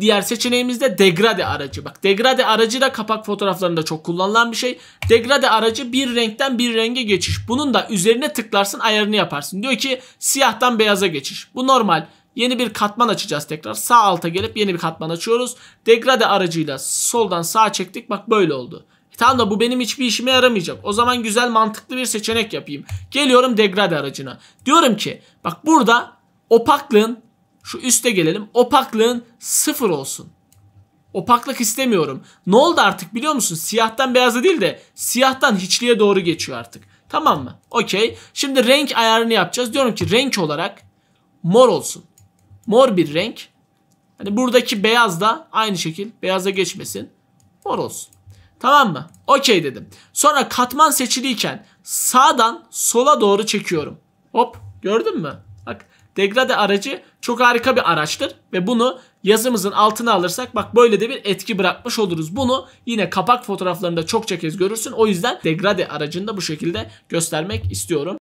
diğer seçeneğimiz de degrade aracı. Bak degrade aracı da kapak fotoğraflarında çok kullanılan bir şey. Degrade aracı bir renkten bir renge geçiş. Bunun da üzerine tıklarsın ayarını yaparsın. Diyor ki siyahtan beyaza geçiş. Bu normal. Yeni bir katman açacağız tekrar. Sağ alta gelip yeni bir katman açıyoruz. Degrade aracıyla soldan sağa çektik. Bak böyle oldu. E tamam da bu benim hiçbir işime yaramayacak. O zaman güzel mantıklı bir seçenek yapayım. Geliyorum degrade aracına. Diyorum ki bak burada opaklığın şu üste gelelim. Opaklığın sıfır olsun. Opaklık istemiyorum. Ne oldu artık biliyor musun? Siyahtan beyaza değil de siyahtan hiçliğe doğru geçiyor artık. Tamam mı? Okey. Şimdi renk ayarını yapacağız. Diyorum ki renk olarak mor olsun. Mor bir renk. Hani buradaki beyaz da aynı şekil beyaza geçmesin. Mor olsun. Tamam mı? Okey dedim. Sonra katman seçiliyken sağdan sola doğru çekiyorum. Hop gördün mü? Bak degrade aracı çok harika bir araçtır ve bunu yazımızın altına alırsak bak böyle de bir etki bırakmış oluruz. Bunu yine kapak fotoğraflarında çokça kez görürsün. O yüzden degrade aracını da bu şekilde göstermek istiyorum.